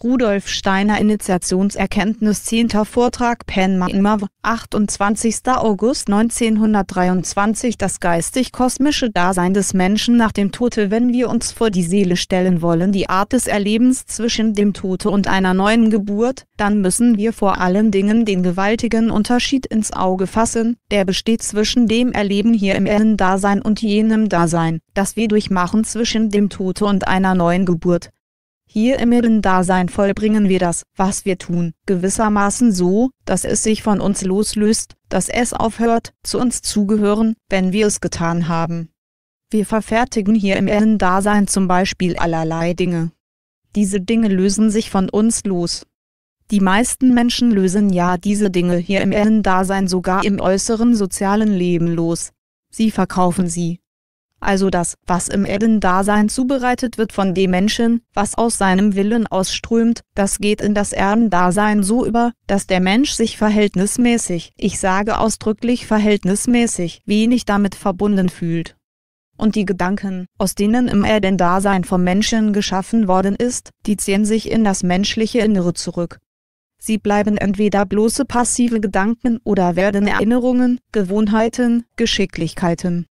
Rudolf Steiner Initiationserkenntnis 10. Vortrag Penma 28. August 1923 Das geistig-kosmische Dasein des Menschen nach dem Tote Wenn wir uns vor die Seele stellen wollen die Art des Erlebens zwischen dem Tote und einer neuen Geburt, dann müssen wir vor allen Dingen den gewaltigen Unterschied ins Auge fassen, der besteht zwischen dem Erleben hier im Erden-Dasein und jenem Dasein, das wir durchmachen zwischen dem Tote und einer neuen Geburt. Hier im Dasein vollbringen wir das, was wir tun, gewissermaßen so, dass es sich von uns loslöst, dass es aufhört, zu uns zugehören, wenn wir es getan haben. Wir verfertigen hier im Dasein zum Beispiel allerlei Dinge. Diese Dinge lösen sich von uns los. Die meisten Menschen lösen ja diese Dinge hier im Dasein sogar im äußeren sozialen Leben los. Sie verkaufen sie, also das, was im Erdendasein zubereitet wird von dem Menschen, was aus seinem Willen ausströmt, das geht in das Erdendasein so über, dass der Mensch sich verhältnismäßig, ich sage ausdrücklich verhältnismäßig, wenig damit verbunden fühlt. Und die Gedanken, aus denen im Erdendasein vom Menschen geschaffen worden ist, die ziehen sich in das menschliche Innere zurück, Sie bleiben entweder bloße passive Gedanken oder werden Erinnerungen, Gewohnheiten, Geschicklichkeiten,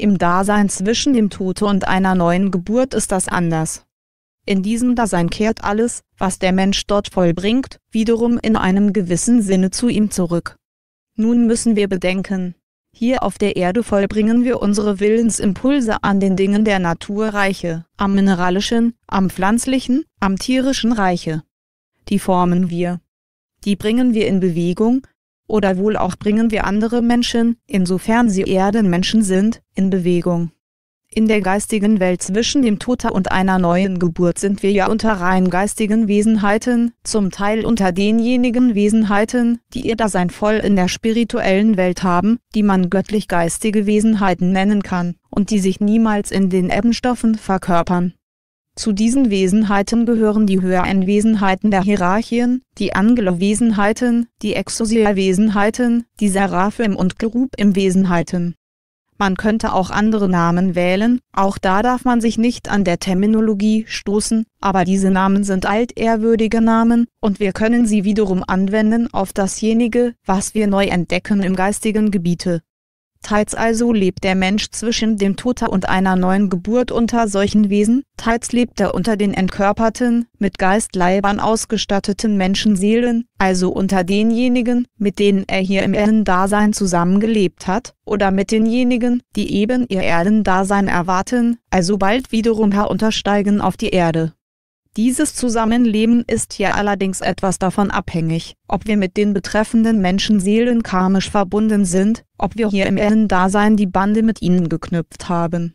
im Dasein zwischen dem Tote und einer neuen Geburt ist das anders. In diesem Dasein kehrt alles, was der Mensch dort vollbringt, wiederum in einem gewissen Sinne zu ihm zurück. Nun müssen wir bedenken, hier auf der Erde vollbringen wir unsere Willensimpulse an den Dingen der Naturreiche, am mineralischen, am pflanzlichen, am tierischen Reiche. Die formen wir. Die bringen wir in Bewegung, oder wohl auch bringen wir andere Menschen, insofern sie Erdenmenschen sind, in Bewegung. In der geistigen Welt zwischen dem Tote und einer neuen Geburt sind wir ja unter rein geistigen Wesenheiten, zum Teil unter denjenigen Wesenheiten, die ihr Dasein voll in der spirituellen Welt haben, die man göttlich geistige Wesenheiten nennen kann, und die sich niemals in den Ebbenstoffen verkörpern. Zu diesen Wesenheiten gehören die höheren Wesenheiten der Hierarchien, die Angelo-Wesenheiten, die Exosia-Wesenheiten, die Seraphim- und Gerubim-Wesenheiten. Man könnte auch andere Namen wählen, auch da darf man sich nicht an der Terminologie stoßen, aber diese Namen sind altehrwürdige Namen, und wir können sie wiederum anwenden auf dasjenige, was wir neu entdecken im geistigen Gebiete. Teils also lebt der Mensch zwischen dem Tote und einer neuen Geburt unter solchen Wesen, teils lebt er unter den entkörperten, mit Geistleibern ausgestatteten Menschenseelen, also unter denjenigen, mit denen er hier im Erdendasein zusammengelebt hat, oder mit denjenigen, die eben ihr Erdendasein erwarten, also bald wiederum heruntersteigen auf die Erde dieses Zusammenleben ist hier allerdings etwas davon abhängig, ob wir mit den betreffenden Menschen seelenkarmisch verbunden sind, ob wir hier im Erdendasein die Bande mit ihnen geknüpft haben.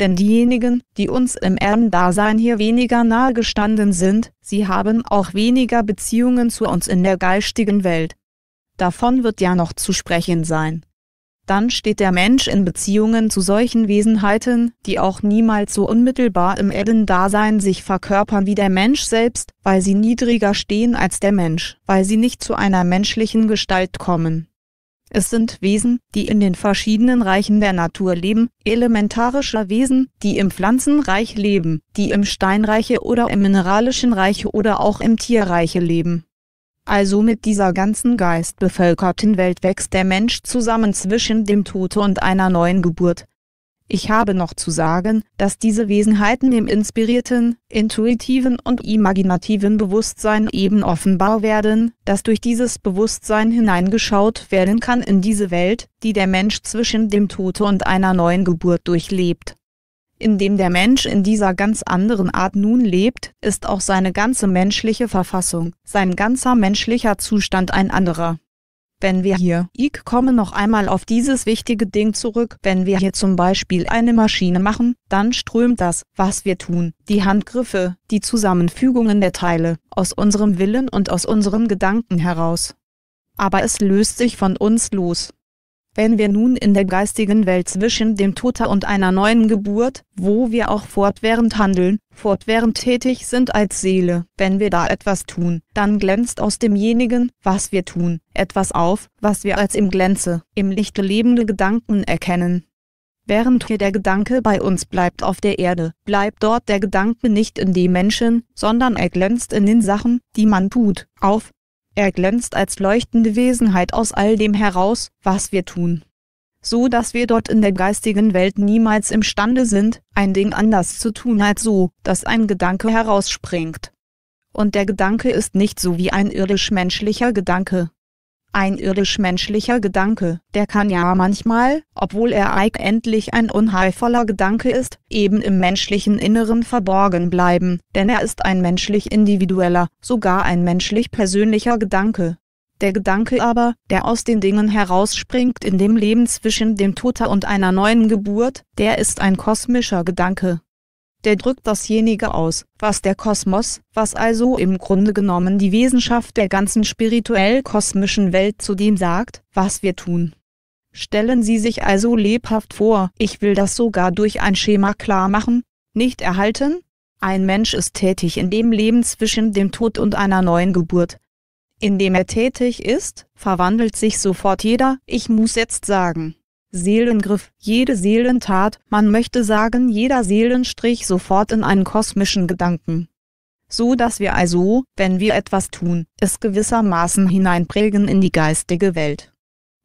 Denn diejenigen, die uns im Erdendasein hier weniger nahe gestanden sind, sie haben auch weniger Beziehungen zu uns in der geistigen Welt. Davon wird ja noch zu sprechen sein dann steht der Mensch in Beziehungen zu solchen Wesenheiten, die auch niemals so unmittelbar im Erdendasein sich verkörpern wie der Mensch selbst, weil sie niedriger stehen als der Mensch, weil sie nicht zu einer menschlichen Gestalt kommen. Es sind Wesen, die in den verschiedenen Reichen der Natur leben, elementarische Wesen, die im Pflanzenreich leben, die im Steinreiche oder im mineralischen Reiche oder auch im Tierreiche leben also mit dieser ganzen geistbevölkerten Welt wächst der Mensch zusammen zwischen dem Tote und einer neuen Geburt. Ich habe noch zu sagen, dass diese Wesenheiten im inspirierten, intuitiven und imaginativen Bewusstsein eben offenbar werden, dass durch dieses Bewusstsein hineingeschaut werden kann in diese Welt, die der Mensch zwischen dem Tote und einer neuen Geburt durchlebt in dem der Mensch in dieser ganz anderen Art nun lebt, ist auch seine ganze menschliche Verfassung, sein ganzer menschlicher Zustand ein anderer. Wenn wir hier, ich komme noch einmal auf dieses wichtige Ding zurück, wenn wir hier zum Beispiel eine Maschine machen, dann strömt das, was wir tun, die Handgriffe, die Zusammenfügungen der Teile, aus unserem Willen und aus unseren Gedanken heraus. Aber es löst sich von uns los. Wenn wir nun in der geistigen Welt zwischen dem Toter und einer neuen Geburt, wo wir auch fortwährend handeln, fortwährend tätig sind als Seele, wenn wir da etwas tun, dann glänzt aus demjenigen, was wir tun, etwas auf, was wir als im Glänze, im Lichte lebende Gedanken erkennen. Während hier der Gedanke bei uns bleibt auf der Erde, bleibt dort der Gedanke nicht in die Menschen, sondern er glänzt in den Sachen, die man tut, auf, er glänzt als leuchtende Wesenheit aus all dem heraus, was wir tun. So dass wir dort in der geistigen Welt niemals imstande sind, ein Ding anders zu tun als so, dass ein Gedanke herausspringt. Und der Gedanke ist nicht so wie ein irdisch-menschlicher Gedanke, ein irdisch-menschlicher Gedanke, der kann ja manchmal, obwohl er eigentlich ein unheilvoller Gedanke ist, eben im menschlichen Inneren verborgen bleiben, denn er ist ein menschlich individueller, sogar ein menschlich persönlicher Gedanke. Der Gedanke aber, der aus den Dingen herausspringt in dem Leben zwischen dem Toter und einer neuen Geburt, der ist ein kosmischer Gedanke der drückt dasjenige aus, was der Kosmos, was also im Grunde genommen die Wissenschaft der ganzen spirituell-kosmischen Welt zu dem sagt, was wir tun. Stellen Sie sich also lebhaft vor, ich will das sogar durch ein Schema klar machen, nicht erhalten? Ein Mensch ist tätig in dem Leben zwischen dem Tod und einer neuen Geburt. Indem er tätig ist, verwandelt sich sofort jeder Ich muss jetzt sagen Seelengriff, jede Seelentat, man möchte sagen jeder Seelenstrich sofort in einen kosmischen Gedanken. So dass wir also, wenn wir etwas tun, es gewissermaßen hineinprägen in die geistige Welt.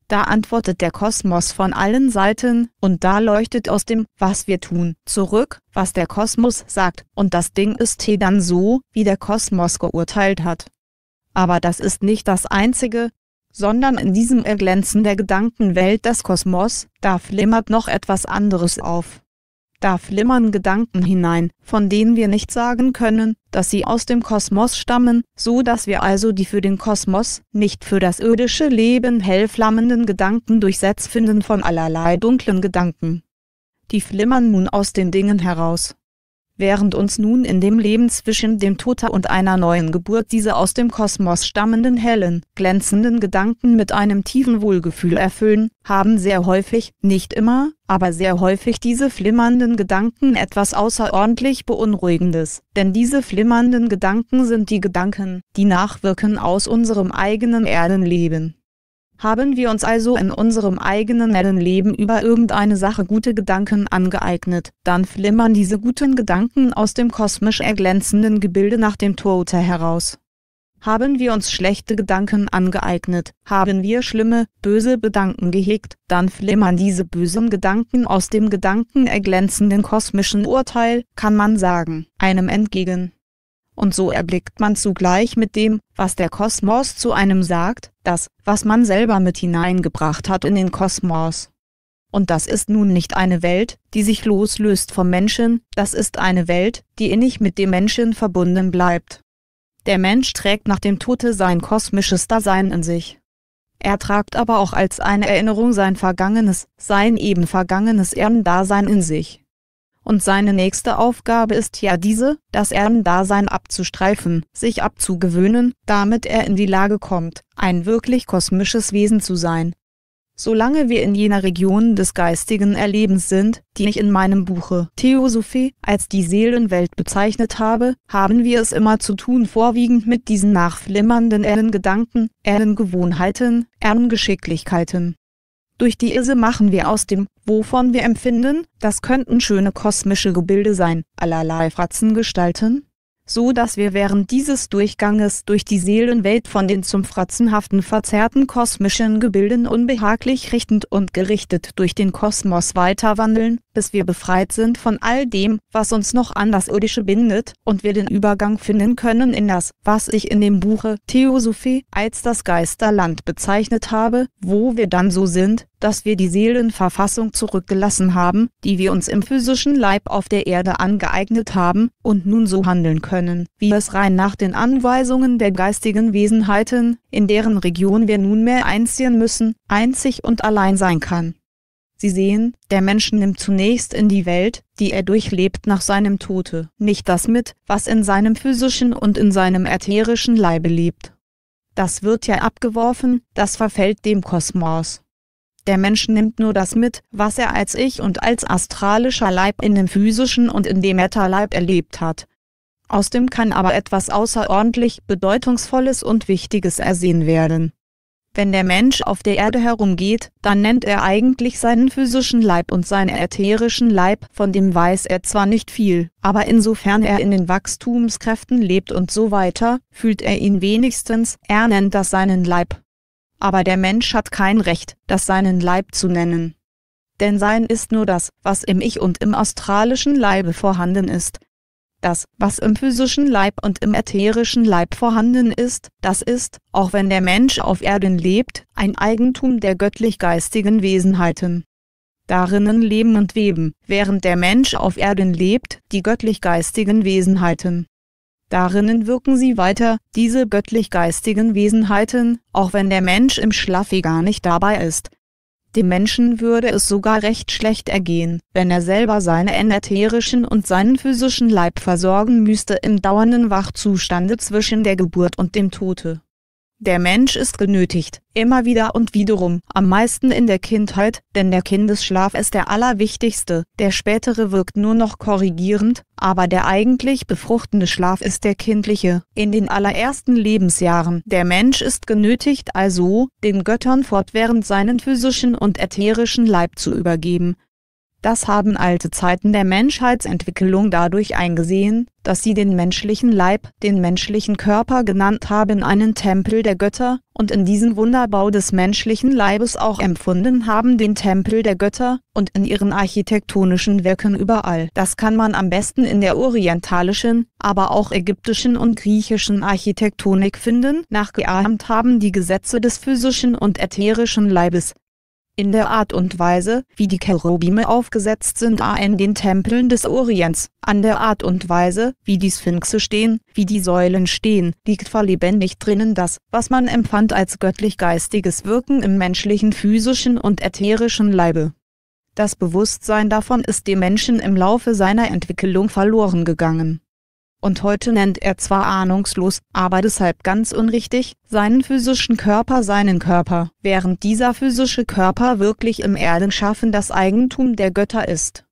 Da antwortet der Kosmos von allen Seiten, und da leuchtet aus dem, was wir tun, zurück, was der Kosmos sagt, und das Ding ist he dann so, wie der Kosmos geurteilt hat. Aber das ist nicht das Einzige, sondern in diesem Erglänzen der Gedankenwelt des Kosmos, da flimmert noch etwas anderes auf. Da flimmern Gedanken hinein, von denen wir nicht sagen können, dass sie aus dem Kosmos stammen, so dass wir also die für den Kosmos, nicht für das irdische Leben hell flammenden Gedanken durchsetzt finden von allerlei dunklen Gedanken. Die flimmern nun aus den Dingen heraus, Während uns nun in dem Leben zwischen dem Toter und einer neuen Geburt diese aus dem Kosmos stammenden hellen, glänzenden Gedanken mit einem tiefen Wohlgefühl erfüllen, haben sehr häufig, nicht immer, aber sehr häufig diese flimmernden Gedanken etwas außerordentlich Beunruhigendes, denn diese flimmernden Gedanken sind die Gedanken, die nachwirken aus unserem eigenen Erdenleben haben wir uns also in unserem eigenen Leben über irgendeine Sache gute Gedanken angeeignet, dann flimmern diese guten Gedanken aus dem kosmisch erglänzenden Gebilde nach dem Toter heraus. Haben wir uns schlechte Gedanken angeeignet, haben wir schlimme, böse Gedanken gehegt, dann flimmern diese bösen Gedanken aus dem gedankenerglänzenden kosmischen Urteil, kann man sagen, einem entgegen. Und so erblickt man zugleich mit dem, was der Kosmos zu einem sagt, das, was man selber mit hineingebracht hat in den Kosmos. Und das ist nun nicht eine Welt, die sich loslöst vom Menschen, das ist eine Welt, die innig mit dem Menschen verbunden bleibt. Der Mensch trägt nach dem Tote sein kosmisches Dasein in sich. Er tragt aber auch als eine Erinnerung sein vergangenes, sein eben vergangenes Erdendasein in sich. Und seine nächste Aufgabe ist ja diese, das Erdendasein abzustreifen, sich abzugewöhnen, damit er in die Lage kommt, ein wirklich kosmisches Wesen zu sein. Solange wir in jener Region des geistigen Erlebens sind, die ich in meinem Buche Theosophie als die Seelenwelt bezeichnet habe, haben wir es immer zu tun vorwiegend mit diesen nachflimmernden Erdengedanken, Erdengewohnheiten, Erdengeschicklichkeiten, durch die Irse machen wir aus dem, wovon wir empfinden, das könnten schöne kosmische Gebilde sein, allerlei Fratzengestalten, so dass wir während dieses Durchganges durch die Seelenwelt von den zum fratzenhaften verzerrten kosmischen Gebilden unbehaglich richtend und gerichtet durch den Kosmos weiter wandeln, bis wir befreit sind von all dem, was uns noch an das Irdische bindet und wir den Übergang finden können in das, was ich in dem Buche Theosophie als das Geisterland bezeichnet habe, wo wir dann so sind, dass wir die Seelenverfassung zurückgelassen haben, die wir uns im physischen Leib auf der Erde angeeignet haben und nun so handeln können, wie es rein nach den Anweisungen der geistigen Wesenheiten, in deren Region wir nunmehr einziehen müssen, einzig und allein sein kann. Sie sehen, der Mensch nimmt zunächst in die Welt, die er durchlebt nach seinem Tode, nicht das mit, was in seinem physischen und in seinem ätherischen Leibe lebt. Das wird ja abgeworfen, das verfällt dem Kosmos. Der Mensch nimmt nur das mit, was er als Ich und als astralischer Leib in dem physischen und in dem Ätherleib erlebt hat. Aus dem kann aber etwas außerordentlich Bedeutungsvolles und Wichtiges ersehen werden. Wenn der Mensch auf der Erde herumgeht, dann nennt er eigentlich seinen physischen Leib und seinen ätherischen Leib, von dem weiß er zwar nicht viel, aber insofern er in den Wachstumskräften lebt und so weiter, fühlt er ihn wenigstens, er nennt das seinen Leib. Aber der Mensch hat kein Recht, das seinen Leib zu nennen. Denn Sein ist nur das, was im Ich und im astralischen Leibe vorhanden ist, das, was im physischen Leib und im ätherischen Leib vorhanden ist, das ist, auch wenn der Mensch auf Erden lebt, ein Eigentum der göttlich-geistigen Wesenheiten. Darinnen leben und weben, während der Mensch auf Erden lebt, die göttlich-geistigen Wesenheiten. Darinnen wirken sie weiter, diese göttlich-geistigen Wesenheiten, auch wenn der Mensch im Schlaffe gar nicht dabei ist, dem Menschen würde es sogar recht schlecht ergehen, wenn er selber seine energetischen und seinen physischen Leib versorgen müsste im dauernden Wachzustande zwischen der Geburt und dem Tode der Mensch ist genötigt, immer wieder und wiederum, am meisten in der Kindheit, denn der Kindesschlaf ist der allerwichtigste, der spätere wirkt nur noch korrigierend, aber der eigentlich befruchtende Schlaf ist der kindliche, in den allerersten Lebensjahren. Der Mensch ist genötigt also, den Göttern fortwährend seinen physischen und ätherischen Leib zu übergeben, das haben alte Zeiten der Menschheitsentwicklung dadurch eingesehen, dass sie den menschlichen Leib, den menschlichen Körper genannt haben, einen Tempel der Götter, und in diesem Wunderbau des menschlichen Leibes auch empfunden haben, den Tempel der Götter, und in ihren architektonischen Werken überall. Das kann man am besten in der orientalischen, aber auch ägyptischen und griechischen Architektonik finden. Nachgeahmt haben die Gesetze des physischen und ätherischen Leibes, in der Art und Weise, wie die Cherubime aufgesetzt sind a ah, in den Tempeln des Orients, an der Art und Weise, wie die Sphinxe stehen, wie die Säulen stehen, liegt verlebendig drinnen das, was man empfand als göttlich-geistiges Wirken im menschlichen physischen und ätherischen Leibe. Das Bewusstsein davon ist dem Menschen im Laufe seiner Entwicklung verloren gegangen und heute nennt er zwar ahnungslos, aber deshalb ganz unrichtig, seinen physischen Körper seinen Körper, während dieser physische Körper wirklich im Erdenschaffen das Eigentum der Götter ist.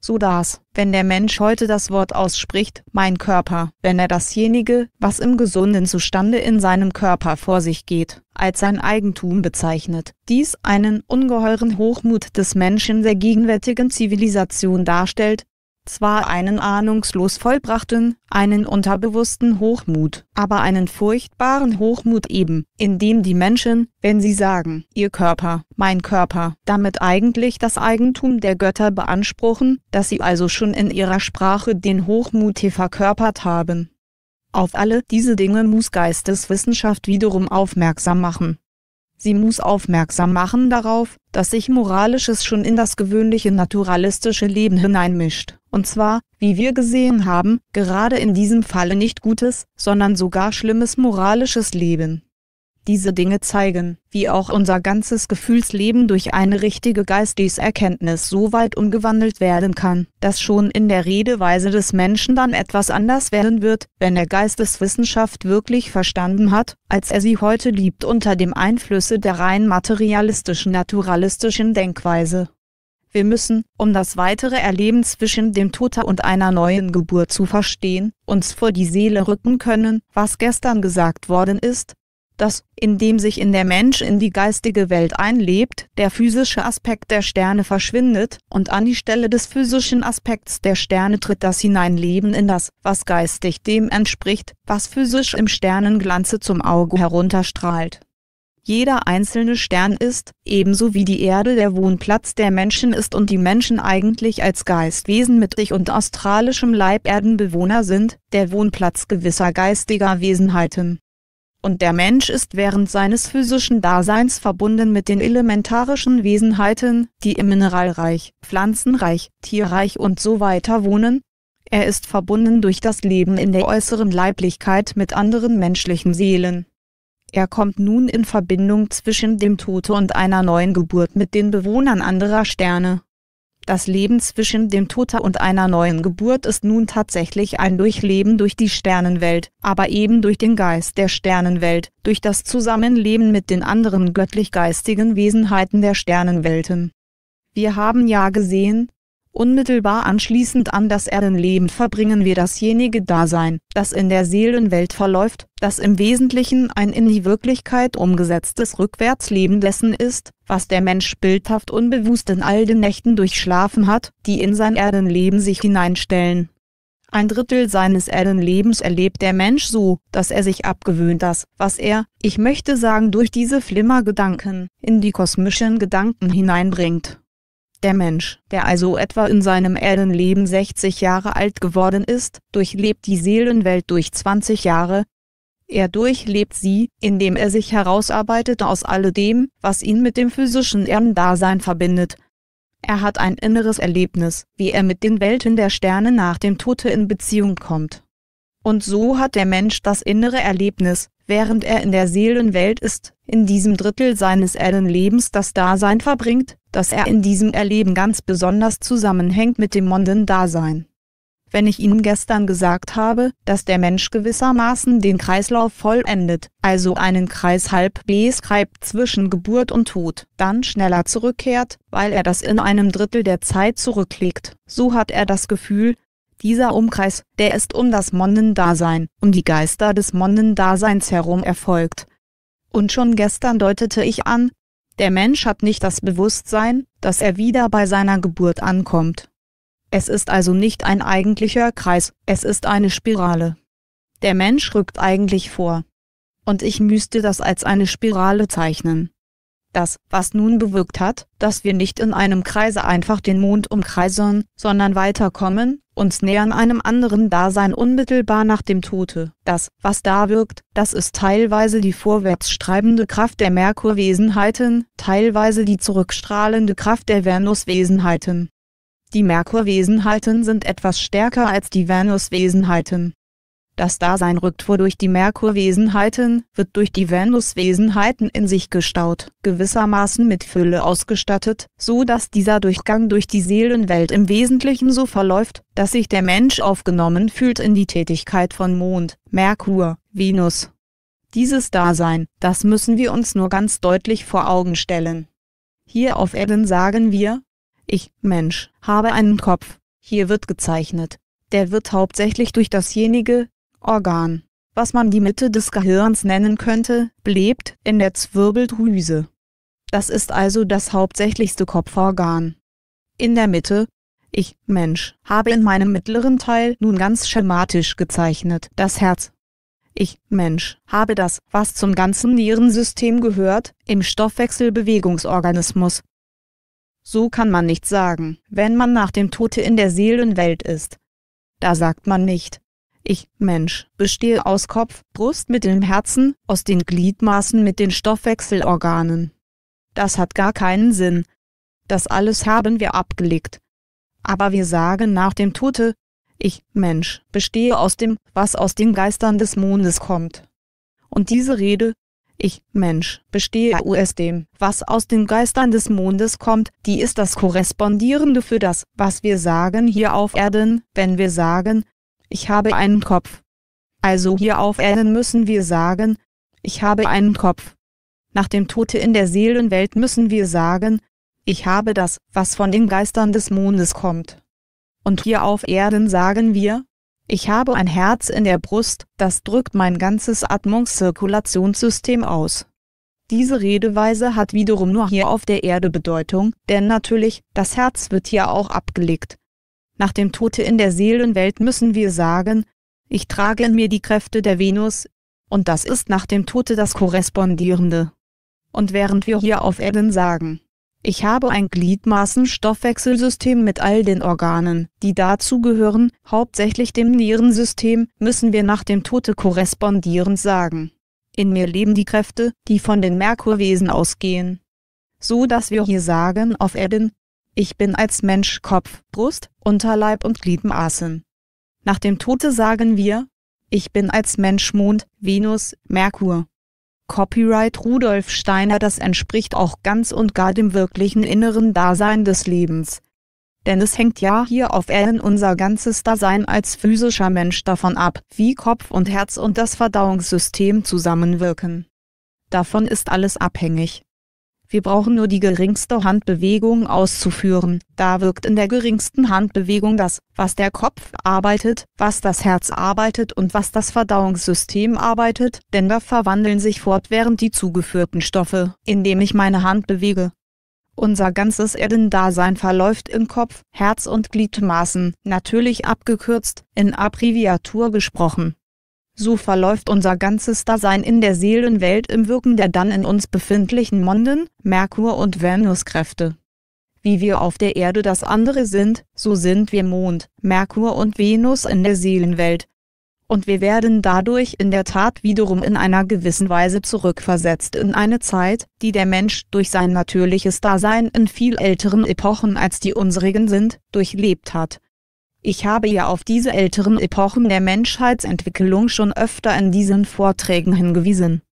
So das, wenn der Mensch heute das Wort ausspricht, mein Körper, wenn er dasjenige, was im gesunden Zustande in seinem Körper vor sich geht, als sein Eigentum bezeichnet, dies einen ungeheuren Hochmut des Menschen der gegenwärtigen Zivilisation darstellt, zwar einen ahnungslos vollbrachten, einen unterbewussten Hochmut, aber einen furchtbaren Hochmut eben, in dem die Menschen, wenn sie sagen, ihr Körper, mein Körper, damit eigentlich das Eigentum der Götter beanspruchen, dass sie also schon in ihrer Sprache den Hochmut hier verkörpert haben. Auf alle diese Dinge muss Geisteswissenschaft wiederum aufmerksam machen. Sie muss aufmerksam machen darauf, dass sich Moralisches schon in das gewöhnliche naturalistische Leben hineinmischt und zwar, wie wir gesehen haben, gerade in diesem Falle nicht gutes, sondern sogar schlimmes moralisches Leben. Diese Dinge zeigen, wie auch unser ganzes Gefühlsleben durch eine richtige Geisteserkenntnis so weit umgewandelt werden kann, dass schon in der Redeweise des Menschen dann etwas anders werden wird, wenn er Geisteswissenschaft wirklich verstanden hat, als er sie heute liebt unter dem Einflüsse der rein materialistischen naturalistischen Denkweise. Wir müssen, um das weitere Erleben zwischen dem Tode und einer neuen Geburt zu verstehen, uns vor die Seele rücken können, was gestern gesagt worden ist, dass, indem sich in der Mensch in die geistige Welt einlebt, der physische Aspekt der Sterne verschwindet und an die Stelle des physischen Aspekts der Sterne tritt das Hineinleben in das, was geistig dem entspricht, was physisch im Sternenglanze zum Auge herunterstrahlt. Jeder einzelne Stern ist, ebenso wie die Erde der Wohnplatz der Menschen ist und die Menschen eigentlich als Geistwesen mit Ich und australischem Leib Erdenbewohner sind, der Wohnplatz gewisser geistiger Wesenheiten. Und der Mensch ist während seines physischen Daseins verbunden mit den elementarischen Wesenheiten, die im Mineralreich, Pflanzenreich, Tierreich und so weiter wohnen, er ist verbunden durch das Leben in der äußeren Leiblichkeit mit anderen menschlichen Seelen er kommt nun in Verbindung zwischen dem Tote und einer neuen Geburt mit den Bewohnern anderer Sterne. Das Leben zwischen dem Tote und einer neuen Geburt ist nun tatsächlich ein Durchleben durch die Sternenwelt, aber eben durch den Geist der Sternenwelt, durch das Zusammenleben mit den anderen göttlich-geistigen Wesenheiten der Sternenwelten. Wir haben ja gesehen, Unmittelbar anschließend an das Erdenleben verbringen wir dasjenige Dasein, das in der Seelenwelt verläuft, das im Wesentlichen ein in die Wirklichkeit umgesetztes Rückwärtsleben dessen ist, was der Mensch bildhaft unbewusst in all den Nächten durchschlafen hat, die in sein Erdenleben sich hineinstellen. Ein Drittel seines Erdenlebens erlebt der Mensch so, dass er sich abgewöhnt das, was er, ich möchte sagen durch diese Flimmergedanken, in die kosmischen Gedanken hineinbringt der Mensch, der also etwa in seinem Erdenleben 60 Jahre alt geworden ist, durchlebt die Seelenwelt durch 20 Jahre. Er durchlebt sie, indem er sich herausarbeitet aus alledem, was ihn mit dem physischen Erdendasein verbindet. Er hat ein inneres Erlebnis, wie er mit den Welten der Sterne nach dem Tote in Beziehung kommt. Und so hat der Mensch das innere Erlebnis, während er in der Seelenwelt ist, in diesem Drittel seines Erdenlebens das Dasein verbringt, dass er in diesem Erleben ganz besonders zusammenhängt mit dem Mondendasein. Wenn ich Ihnen gestern gesagt habe, dass der Mensch gewissermaßen den Kreislauf vollendet, also einen Kreis halb beschreibt zwischen Geburt und Tod, dann schneller zurückkehrt, weil er das in einem Drittel der Zeit zurücklegt, so hat er das Gefühl, dieser Umkreis, der ist um das Mondendasein, um die Geister des Mondendaseins herum erfolgt. Und schon gestern deutete ich an, der Mensch hat nicht das Bewusstsein, dass er wieder bei seiner Geburt ankommt. Es ist also nicht ein eigentlicher Kreis, es ist eine Spirale. Der Mensch rückt eigentlich vor. Und ich müsste das als eine Spirale zeichnen. Das, was nun bewirkt hat, dass wir nicht in einem Kreise einfach den Mond umkreisen, sondern weiterkommen, uns nähern einem anderen Dasein unmittelbar nach dem Tote. Das, was da wirkt, das ist teilweise die vorwärtsstreibende Kraft der Merkurwesenheiten, teilweise die zurückstrahlende Kraft der Venuswesenheiten. Die Merkurwesenheiten sind etwas stärker als die Venuswesenheiten. Das Dasein rückt vor durch die Merkurwesenheiten, wird durch die Venuswesenheiten in sich gestaut, gewissermaßen mit Fülle ausgestattet, so dass dieser Durchgang durch die Seelenwelt im Wesentlichen so verläuft, dass sich der Mensch aufgenommen fühlt in die Tätigkeit von Mond, Merkur, Venus. Dieses Dasein, das müssen wir uns nur ganz deutlich vor Augen stellen. Hier auf Erden sagen wir, ich, Mensch, habe einen Kopf, hier wird gezeichnet, der wird hauptsächlich durch dasjenige, Organ, was man die Mitte des Gehirns nennen könnte, lebt in der Zwirbeldrüse. Das ist also das hauptsächlichste Kopforgan. In der Mitte, ich, Mensch, habe in meinem mittleren Teil nun ganz schematisch gezeichnet, das Herz. Ich, Mensch, habe das, was zum ganzen Nierensystem gehört, im Stoffwechselbewegungsorganismus. So kann man nicht sagen, wenn man nach dem Tote in der Seelenwelt ist. Da sagt man nicht, ich, Mensch, bestehe aus Kopf, Brust mit dem Herzen, aus den Gliedmaßen mit den Stoffwechselorganen. Das hat gar keinen Sinn. Das alles haben wir abgelegt. Aber wir sagen nach dem Tote, ich, Mensch, bestehe aus dem, was aus den Geistern des Mondes kommt. Und diese Rede, ich, Mensch, bestehe aus dem, was aus den Geistern des Mondes kommt, die ist das Korrespondierende für das, was wir sagen hier auf Erden, wenn wir sagen, ich habe einen Kopf. Also hier auf Erden müssen wir sagen, ich habe einen Kopf. Nach dem Tote in der Seelenwelt müssen wir sagen, ich habe das, was von den Geistern des Mondes kommt. Und hier auf Erden sagen wir, ich habe ein Herz in der Brust, das drückt mein ganzes Atmungszirkulationssystem aus. Diese Redeweise hat wiederum nur hier auf der Erde Bedeutung, denn natürlich, das Herz wird hier auch abgelegt, nach dem Tote in der Seelenwelt müssen wir sagen, ich trage in mir die Kräfte der Venus, und das ist nach dem Tote das Korrespondierende. Und während wir hier auf Erden sagen, ich habe ein Gliedmaßen-Stoffwechselsystem mit all den Organen, die dazu gehören, hauptsächlich dem Nierensystem, müssen wir nach dem Tote korrespondierend sagen. In mir leben die Kräfte, die von den Merkurwesen ausgehen. So dass wir hier sagen auf Erden, ich bin als Mensch Kopf, Brust, Unterleib und Gliedmaßen. Nach dem Tote sagen wir, ich bin als Mensch Mond, Venus, Merkur. Copyright Rudolf Steiner, das entspricht auch ganz und gar dem wirklichen inneren Dasein des Lebens. Denn es hängt ja hier auf Erden unser ganzes Dasein als physischer Mensch davon ab, wie Kopf und Herz und das Verdauungssystem zusammenwirken. Davon ist alles abhängig. Wir brauchen nur die geringste Handbewegung auszuführen. Da wirkt in der geringsten Handbewegung das, was der Kopf arbeitet, was das Herz arbeitet und was das Verdauungssystem arbeitet, denn da verwandeln sich fortwährend die zugeführten Stoffe, indem ich meine Hand bewege. Unser ganzes Erdendasein verläuft im Kopf, Herz und Gliedmaßen, natürlich abgekürzt, in Abbreviatur gesprochen. So verläuft unser ganzes Dasein in der Seelenwelt im Wirken der dann in uns befindlichen Monden, Merkur und Venuskräfte. Wie wir auf der Erde das andere sind, so sind wir Mond, Merkur und Venus in der Seelenwelt. Und wir werden dadurch in der Tat wiederum in einer gewissen Weise zurückversetzt in eine Zeit, die der Mensch durch sein natürliches Dasein in viel älteren Epochen als die unsrigen sind, durchlebt hat. Ich habe ja auf diese älteren Epochen der Menschheitsentwicklung schon öfter in diesen Vorträgen hingewiesen.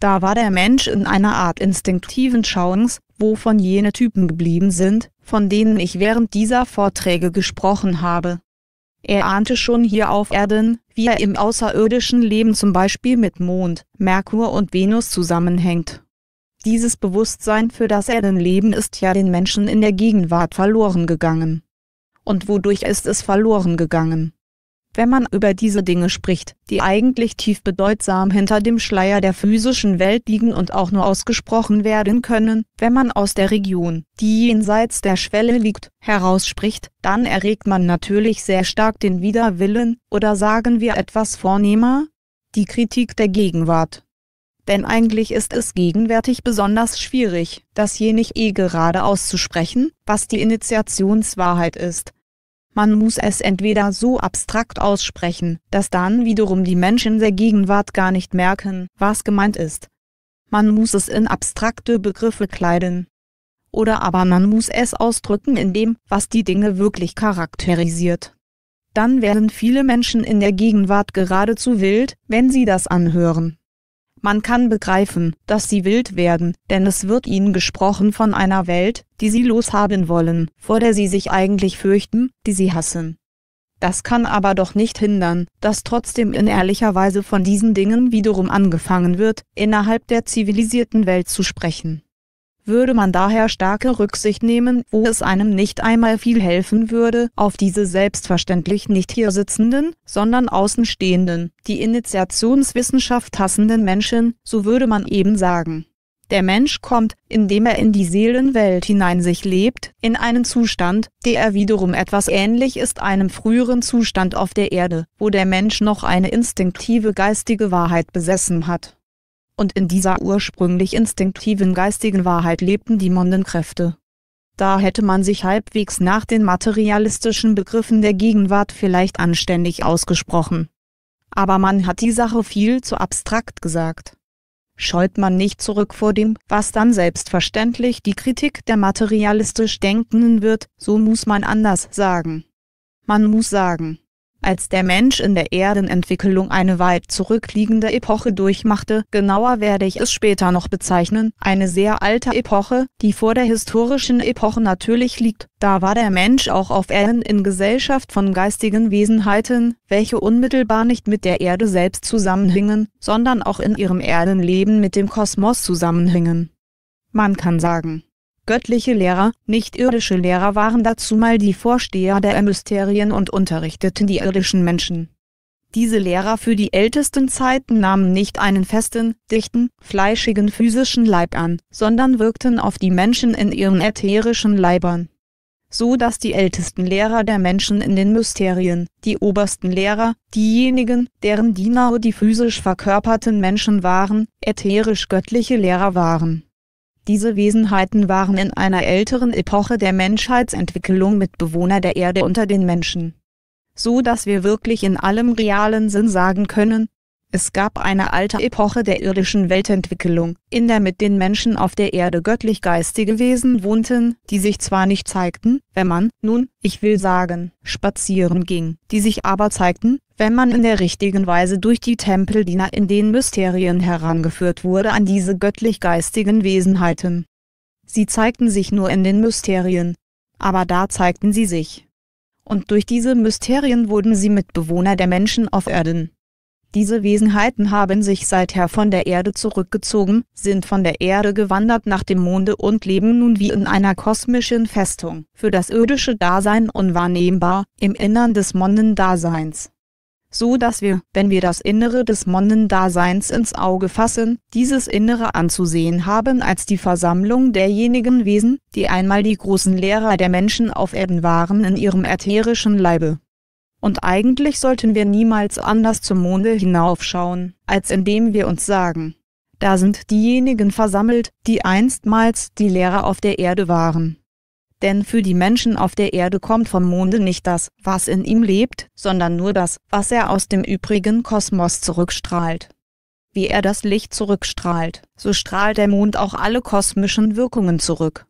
Da war der Mensch in einer Art instinktiven Schauens, wovon jene Typen geblieben sind, von denen ich während dieser Vorträge gesprochen habe. Er ahnte schon hier auf Erden, wie er im außerirdischen Leben zum Beispiel mit Mond, Merkur und Venus zusammenhängt. Dieses Bewusstsein für das Erdenleben ist ja den Menschen in der Gegenwart verloren gegangen und wodurch ist es verloren gegangen. Wenn man über diese Dinge spricht, die eigentlich tief bedeutsam hinter dem Schleier der physischen Welt liegen und auch nur ausgesprochen werden können, wenn man aus der Region, die jenseits der Schwelle liegt, herausspricht, dann erregt man natürlich sehr stark den Widerwillen, oder sagen wir etwas vornehmer, die Kritik der Gegenwart denn eigentlich ist es gegenwärtig besonders schwierig, dasjenige eh gerade auszusprechen, was die Initiationswahrheit ist, man muss es entweder so abstrakt aussprechen, dass dann wiederum die Menschen der Gegenwart gar nicht merken, was gemeint ist. Man muss es in abstrakte Begriffe kleiden. Oder aber man muss es ausdrücken in dem, was die Dinge wirklich charakterisiert. Dann werden viele Menschen in der Gegenwart geradezu wild, wenn sie das anhören. Man kann begreifen, dass sie wild werden, denn es wird ihnen gesprochen von einer Welt, die sie loshaben wollen, vor der sie sich eigentlich fürchten, die sie hassen. Das kann aber doch nicht hindern, dass trotzdem in ehrlicher Weise von diesen Dingen wiederum angefangen wird, innerhalb der zivilisierten Welt zu sprechen würde man daher starke Rücksicht nehmen, wo es einem nicht einmal viel helfen würde, auf diese selbstverständlich nicht hier sitzenden, sondern außenstehenden, die Initiationswissenschaft hassenden Menschen, so würde man eben sagen. Der Mensch kommt, indem er in die Seelenwelt hinein sich lebt, in einen Zustand, der er wiederum etwas ähnlich ist einem früheren Zustand auf der Erde, wo der Mensch noch eine instinktive geistige Wahrheit besessen hat und in dieser ursprünglich instinktiven geistigen Wahrheit lebten die Mondenkräfte. Da hätte man sich halbwegs nach den materialistischen Begriffen der Gegenwart vielleicht anständig ausgesprochen. Aber man hat die Sache viel zu abstrakt gesagt. Scheut man nicht zurück vor dem, was dann selbstverständlich die Kritik der materialistisch Denkenden wird, so muss man anders sagen. Man muss sagen, als der Mensch in der Erdenentwicklung eine weit zurückliegende Epoche durchmachte, genauer werde ich es später noch bezeichnen, eine sehr alte Epoche, die vor der historischen Epoche natürlich liegt, da war der Mensch auch auf Erden in Gesellschaft von geistigen Wesenheiten, welche unmittelbar nicht mit der Erde selbst zusammenhingen, sondern auch in ihrem Erdenleben mit dem Kosmos zusammenhingen. Man kann sagen, Göttliche Lehrer, nicht irdische Lehrer waren dazu mal die Vorsteher der Mysterien und unterrichteten die irdischen Menschen. Diese Lehrer für die ältesten Zeiten nahmen nicht einen festen, dichten, fleischigen physischen Leib an, sondern wirkten auf die Menschen in ihren ätherischen Leibern. So dass die ältesten Lehrer der Menschen in den Mysterien, die obersten Lehrer, diejenigen, deren Diener die physisch verkörperten Menschen waren, ätherisch göttliche Lehrer waren diese Wesenheiten waren in einer älteren Epoche der Menschheitsentwicklung Mitbewohner der Erde unter den Menschen. So dass wir wirklich in allem realen Sinn sagen können, es gab eine alte Epoche der irdischen Weltentwicklung, in der mit den Menschen auf der Erde göttlich-geistige Wesen wohnten, die sich zwar nicht zeigten, wenn man, nun, ich will sagen, spazieren ging, die sich aber zeigten, wenn man in der richtigen Weise durch die Tempeldiener in den Mysterien herangeführt wurde an diese göttlich-geistigen Wesenheiten. Sie zeigten sich nur in den Mysterien. Aber da zeigten sie sich. Und durch diese Mysterien wurden sie Mitbewohner der Menschen auf Erden. Diese Wesenheiten haben sich seither von der Erde zurückgezogen, sind von der Erde gewandert nach dem Monde und leben nun wie in einer kosmischen Festung, für das irdische Dasein unwahrnehmbar, im Innern des Mondendaseins. So dass wir, wenn wir das Innere des Mondendaseins ins Auge fassen, dieses Innere anzusehen haben als die Versammlung derjenigen Wesen, die einmal die großen Lehrer der Menschen auf Erden waren in ihrem ätherischen Leibe und eigentlich sollten wir niemals anders zum Monde hinaufschauen, als indem wir uns sagen, da sind diejenigen versammelt, die einstmals die Lehrer auf der Erde waren. Denn für die Menschen auf der Erde kommt vom Monde nicht das, was in ihm lebt, sondern nur das, was er aus dem übrigen Kosmos zurückstrahlt. Wie er das Licht zurückstrahlt, so strahlt der Mond auch alle kosmischen Wirkungen zurück.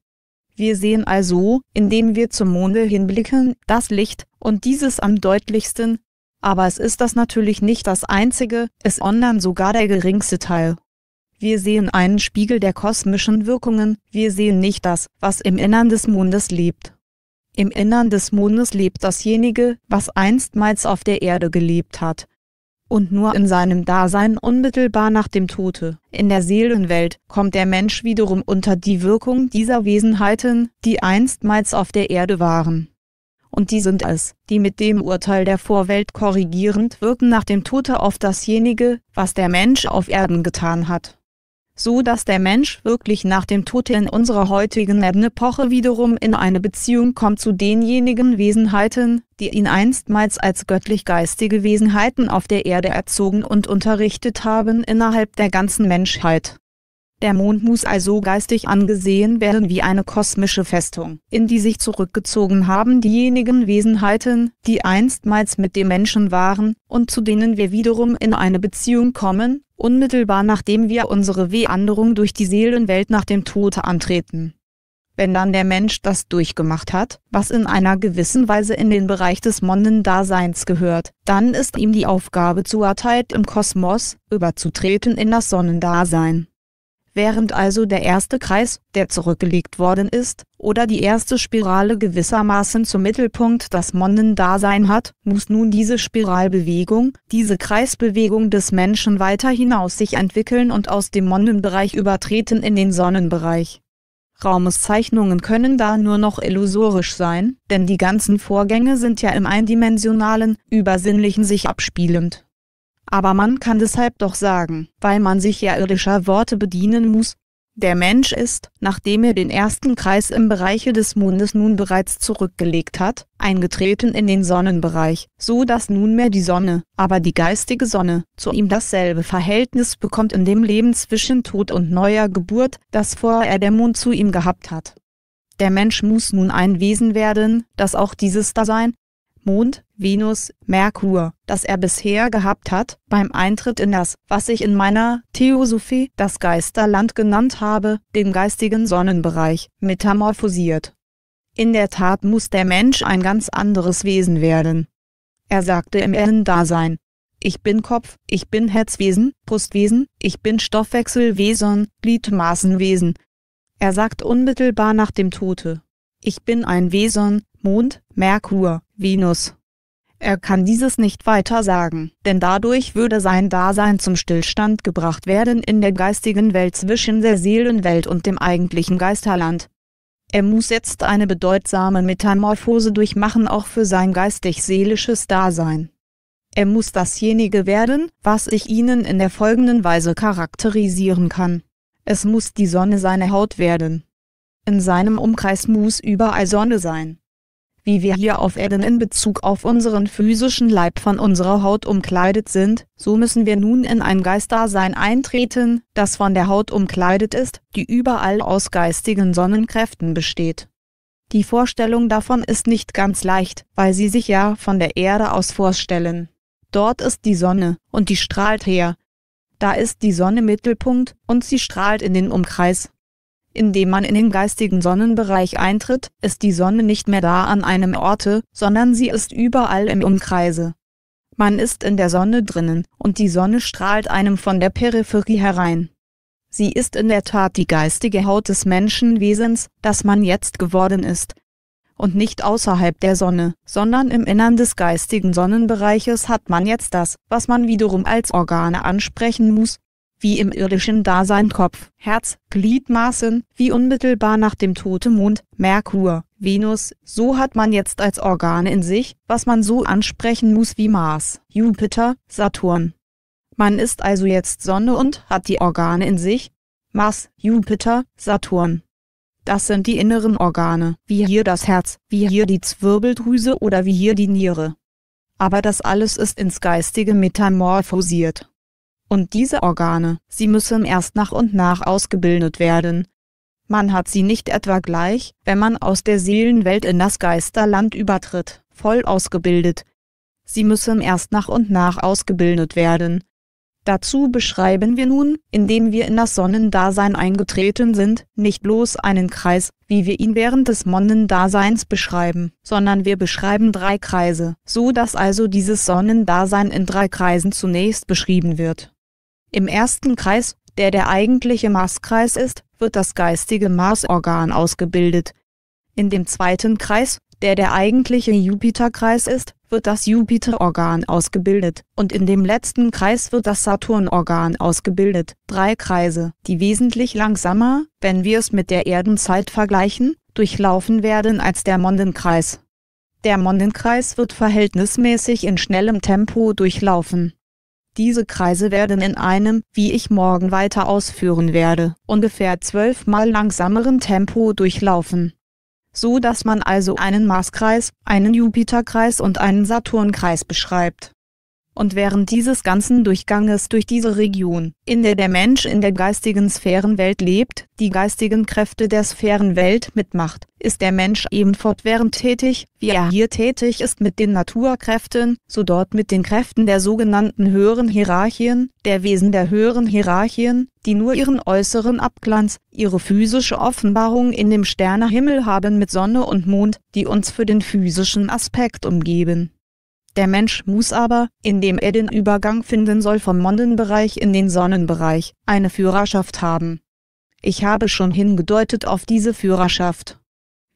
Wir sehen also, indem wir zum Monde hinblicken, das Licht und dieses am deutlichsten. Aber es ist das natürlich nicht das einzige, es online sogar der geringste Teil. Wir sehen einen Spiegel der kosmischen Wirkungen, wir sehen nicht das, was im Innern des Mondes lebt. Im Innern des Mondes lebt dasjenige, was einstmals auf der Erde gelebt hat, und nur in seinem Dasein unmittelbar nach dem Tode. In der Seelenwelt kommt der Mensch wiederum unter die Wirkung dieser Wesenheiten, die einstmals auf der Erde waren. Und die sind es, die mit dem Urteil der Vorwelt korrigierend wirken nach dem Tode auf dasjenige, was der Mensch auf Erden getan hat so dass der Mensch wirklich nach dem Tod in unserer heutigen Epoche wiederum in eine Beziehung kommt zu denjenigen Wesenheiten, die ihn einstmals als göttlich-geistige Wesenheiten auf der Erde erzogen und unterrichtet haben innerhalb der ganzen Menschheit. Der Mond muss also geistig angesehen werden wie eine kosmische Festung, in die sich zurückgezogen haben diejenigen Wesenheiten, die einstmals mit dem Menschen waren, und zu denen wir wiederum in eine Beziehung kommen, unmittelbar nachdem wir unsere Wanderung durch die Seelenwelt nach dem Tode antreten. Wenn dann der Mensch das durchgemacht hat, was in einer gewissen Weise in den Bereich des Mondendaseins gehört, dann ist ihm die Aufgabe zuerteilt, im Kosmos überzutreten in das Sonnendasein. Während also der erste Kreis, der zurückgelegt worden ist, oder die erste Spirale gewissermaßen zum Mittelpunkt das Mondendasein hat, muss nun diese Spiralbewegung, diese Kreisbewegung des Menschen weiter hinaus sich entwickeln und aus dem Mondenbereich übertreten in den Sonnenbereich. Raumeszeichnungen können da nur noch illusorisch sein, denn die ganzen Vorgänge sind ja im eindimensionalen, übersinnlichen sich abspielend. Aber man kann deshalb doch sagen, weil man sich ja irdischer Worte bedienen muss, der Mensch ist, nachdem er den ersten Kreis im Bereiche des Mondes nun bereits zurückgelegt hat, eingetreten in den Sonnenbereich, so dass nunmehr die Sonne, aber die geistige Sonne, zu ihm dasselbe Verhältnis bekommt in dem Leben zwischen Tod und neuer Geburt, das vorher der Mond zu ihm gehabt hat. Der Mensch muss nun ein Wesen werden, das auch dieses Dasein, Mond, Venus, Merkur, das er bisher gehabt hat beim Eintritt in das, was ich in meiner Theosophie das Geisterland genannt habe, den geistigen Sonnenbereich, metamorphosiert. In der Tat muss der Mensch ein ganz anderes Wesen werden. Er sagte im Ellen-Dasein, ich bin Kopf, ich bin Herzwesen, Brustwesen, ich bin Stoffwechselwesen, Gliedmaßenwesen. Er sagt unmittelbar nach dem Tote. Ich bin ein Wesen, Mond, Merkur, Venus. Er kann dieses nicht weiter sagen, denn dadurch würde sein Dasein zum Stillstand gebracht werden in der geistigen Welt zwischen der Seelenwelt und dem eigentlichen Geisterland. Er muss jetzt eine bedeutsame Metamorphose durchmachen auch für sein geistig-seelisches Dasein. Er muss dasjenige werden, was ich Ihnen in der folgenden Weise charakterisieren kann. Es muss die Sonne seine Haut werden. In seinem Umkreis muss überall Sonne sein wie wir hier auf Erden in Bezug auf unseren physischen Leib von unserer Haut umkleidet sind, so müssen wir nun in ein Geistdasein eintreten, das von der Haut umkleidet ist, die überall aus geistigen Sonnenkräften besteht. Die Vorstellung davon ist nicht ganz leicht, weil sie sich ja von der Erde aus vorstellen. Dort ist die Sonne, und die strahlt her. Da ist die Sonne Mittelpunkt, und sie strahlt in den Umkreis, indem man in den geistigen Sonnenbereich eintritt, ist die Sonne nicht mehr da an einem Orte, sondern sie ist überall im Umkreise. Man ist in der Sonne drinnen, und die Sonne strahlt einem von der Peripherie herein. Sie ist in der Tat die geistige Haut des Menschenwesens, das man jetzt geworden ist. Und nicht außerhalb der Sonne, sondern im Innern des geistigen Sonnenbereiches hat man jetzt das, was man wiederum als Organe ansprechen muss, wie im irdischen Dasein Kopf, Herz, Gliedmaßen, wie unmittelbar nach dem tote Mond, Merkur, Venus, so hat man jetzt als Organe in sich, was man so ansprechen muss wie Mars, Jupiter, Saturn. Man ist also jetzt Sonne und hat die Organe in sich, Mars, Jupiter, Saturn. Das sind die inneren Organe, wie hier das Herz, wie hier die Zwirbeldrüse oder wie hier die Niere. Aber das alles ist ins Geistige metamorphosiert und diese Organe, sie müssen erst nach und nach ausgebildet werden. Man hat sie nicht etwa gleich, wenn man aus der Seelenwelt in das Geisterland übertritt, voll ausgebildet. Sie müssen erst nach und nach ausgebildet werden. Dazu beschreiben wir nun, indem wir in das Sonnendasein eingetreten sind, nicht bloß einen Kreis, wie wir ihn während des Mondendaseins beschreiben, sondern wir beschreiben drei Kreise, so dass also dieses Sonnendasein in drei Kreisen zunächst beschrieben wird. Im ersten Kreis, der der eigentliche Maßkreis ist, wird das geistige Marsorgan ausgebildet. In dem zweiten Kreis, der der eigentliche Jupiterkreis ist, wird das Jupiterorgan ausgebildet und in dem letzten Kreis wird das Saturnorgan ausgebildet. Drei Kreise, die wesentlich langsamer, wenn wir es mit der Erdenzeit vergleichen, durchlaufen werden als der Mondenkreis. Der Mondenkreis wird verhältnismäßig in schnellem Tempo durchlaufen. Diese Kreise werden in einem, wie ich morgen weiter ausführen werde, ungefähr zwölfmal langsameren Tempo durchlaufen. So dass man also einen Marskreis, einen Jupiterkreis und einen Saturnkreis beschreibt und während dieses ganzen Durchganges durch diese Region, in der der Mensch in der geistigen Sphärenwelt lebt, die geistigen Kräfte der Sphärenwelt mitmacht, ist der Mensch eben fortwährend tätig, wie er hier tätig ist mit den Naturkräften, so dort mit den Kräften der sogenannten höheren Hierarchien, der Wesen der höheren Hierarchien, die nur ihren äußeren Abglanz, ihre physische Offenbarung in dem Sternehimmel haben mit Sonne und Mond, die uns für den physischen Aspekt umgeben. Der Mensch muss aber, indem er den Übergang finden soll vom Mondenbereich in den Sonnenbereich, eine Führerschaft haben. Ich habe schon hingedeutet auf diese Führerschaft.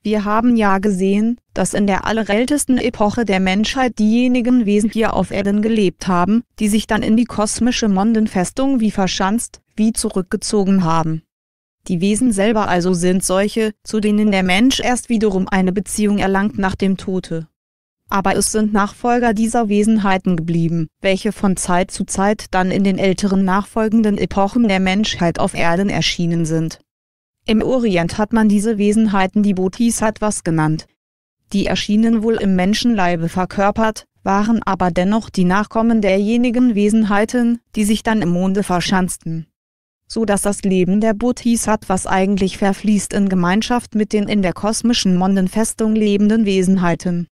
Wir haben ja gesehen, dass in der allerältesten Epoche der Menschheit diejenigen Wesen hier auf Erden gelebt haben, die sich dann in die kosmische Mondenfestung wie verschanzt, wie zurückgezogen haben. Die Wesen selber also sind solche, zu denen der Mensch erst wiederum eine Beziehung erlangt nach dem Tode aber es sind Nachfolger dieser Wesenheiten geblieben, welche von Zeit zu Zeit dann in den älteren nachfolgenden Epochen der Menschheit auf Erden erschienen sind. Im Orient hat man diese Wesenheiten die Bodhisattvas genannt. Die erschienen wohl im Menschenleibe verkörpert, waren aber dennoch die Nachkommen derjenigen Wesenheiten, die sich dann im Monde verschanzten. So dass das Leben der Bodhisattvas eigentlich verfließt in Gemeinschaft mit den in der kosmischen Mondenfestung lebenden Wesenheiten.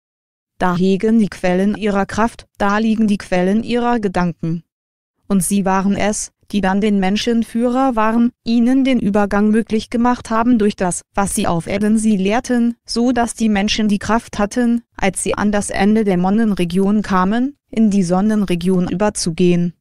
Da hegen die Quellen ihrer Kraft, da liegen die Quellen ihrer Gedanken. Und sie waren es, die dann den Menschen Führer waren, ihnen den Übergang möglich gemacht haben durch das, was sie auf Erden sie lehrten, so dass die Menschen die Kraft hatten, als sie an das Ende der Monnenregion kamen, in die Sonnenregion überzugehen.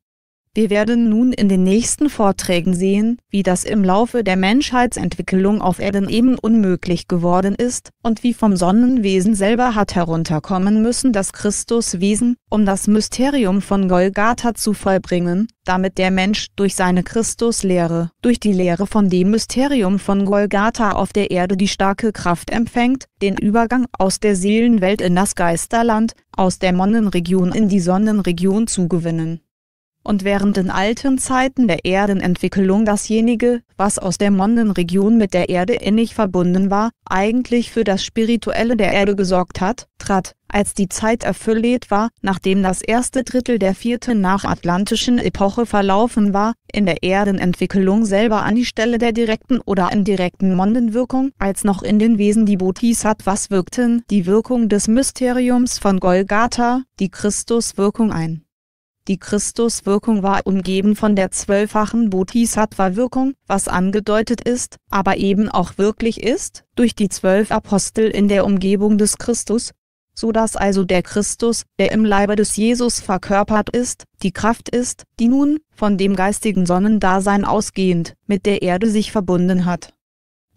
Wir werden nun in den nächsten Vorträgen sehen, wie das im Laufe der Menschheitsentwicklung auf Erden eben unmöglich geworden ist und wie vom Sonnenwesen selber hat herunterkommen müssen das Christuswesen, um das Mysterium von Golgatha zu vollbringen, damit der Mensch durch seine Christuslehre, durch die Lehre von dem Mysterium von Golgatha auf der Erde die starke Kraft empfängt, den Übergang aus der Seelenwelt in das Geisterland, aus der Monnenregion in die Sonnenregion zu gewinnen und während in alten Zeiten der Erdenentwicklung dasjenige, was aus der Mondenregion mit der Erde innig verbunden war, eigentlich für das Spirituelle der Erde gesorgt hat, trat, als die Zeit erfüllt war, nachdem das erste Drittel der vierten nachatlantischen Epoche verlaufen war, in der Erdenentwicklung selber an die Stelle der direkten oder indirekten Mondenwirkung als noch in den Wesen die Bodhisattvas wirkten, die Wirkung des Mysteriums von Golgatha, die Christuswirkung ein die Christuswirkung war umgeben von der zwölffachen Bodhisattva-Wirkung, was angedeutet ist, aber eben auch wirklich ist, durch die zwölf Apostel in der Umgebung des Christus, so dass also der Christus, der im Leibe des Jesus verkörpert ist, die Kraft ist, die nun, von dem geistigen Sonnendasein ausgehend, mit der Erde sich verbunden hat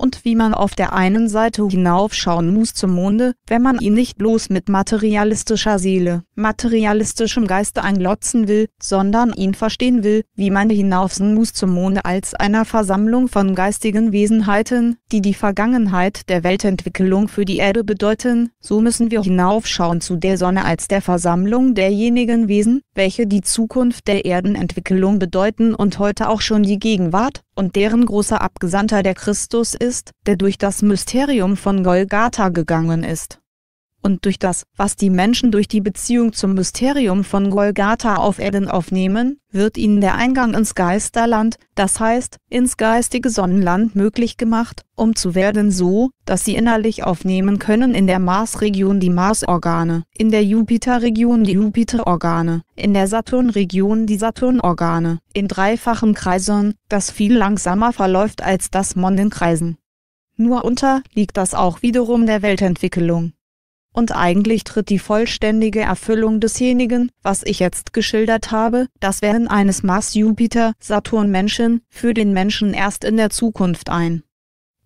und wie man auf der einen Seite hinaufschauen muss zum Monde, wenn man ihn nicht bloß mit materialistischer Seele, materialistischem Geiste anglotzen will, sondern ihn verstehen will, wie man hinaufsen muss zum Monde als einer Versammlung von geistigen Wesenheiten, die die Vergangenheit der Weltentwicklung für die Erde bedeuten, so müssen wir hinaufschauen zu der Sonne als der Versammlung derjenigen Wesen, welche die Zukunft der Erdenentwicklung bedeuten und heute auch schon die Gegenwart, und deren großer Abgesandter der Christus ist ist, der durch das Mysterium von Golgatha gegangen ist. Und durch das, was die Menschen durch die Beziehung zum Mysterium von Golgatha auf Erden aufnehmen, wird ihnen der Eingang ins Geisterland, das heißt, ins geistige Sonnenland möglich gemacht, um zu werden so, dass sie innerlich aufnehmen können in der Marsregion die Marsorgane, in der Jupiterregion die Jupiterorgane, in der Saturnregion die Saturnorgane, in dreifachen Kreisern, das viel langsamer verläuft als das Mondenkreisen nur unter liegt das auch wiederum der Weltentwicklung. Und eigentlich tritt die vollständige Erfüllung desjenigen, was ich jetzt geschildert habe, das Werden eines Mars-Jupiter-Saturn-Menschen, für den Menschen erst in der Zukunft ein.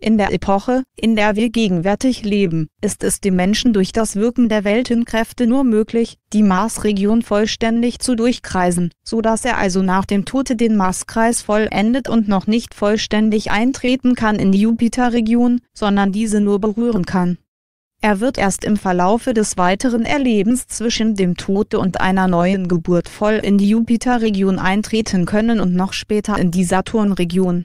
In der Epoche, in der wir gegenwärtig leben, ist es dem Menschen durch das Wirken der Weltenkräfte nur möglich, die Marsregion vollständig zu durchkreisen, so dass er also nach dem Tote den Marskreis vollendet und noch nicht vollständig eintreten kann in die Jupiterregion, sondern diese nur berühren kann. Er wird erst im Verlaufe des weiteren Erlebens zwischen dem Tote und einer neuen Geburt voll in die Jupiterregion eintreten können und noch später in die Saturnregion.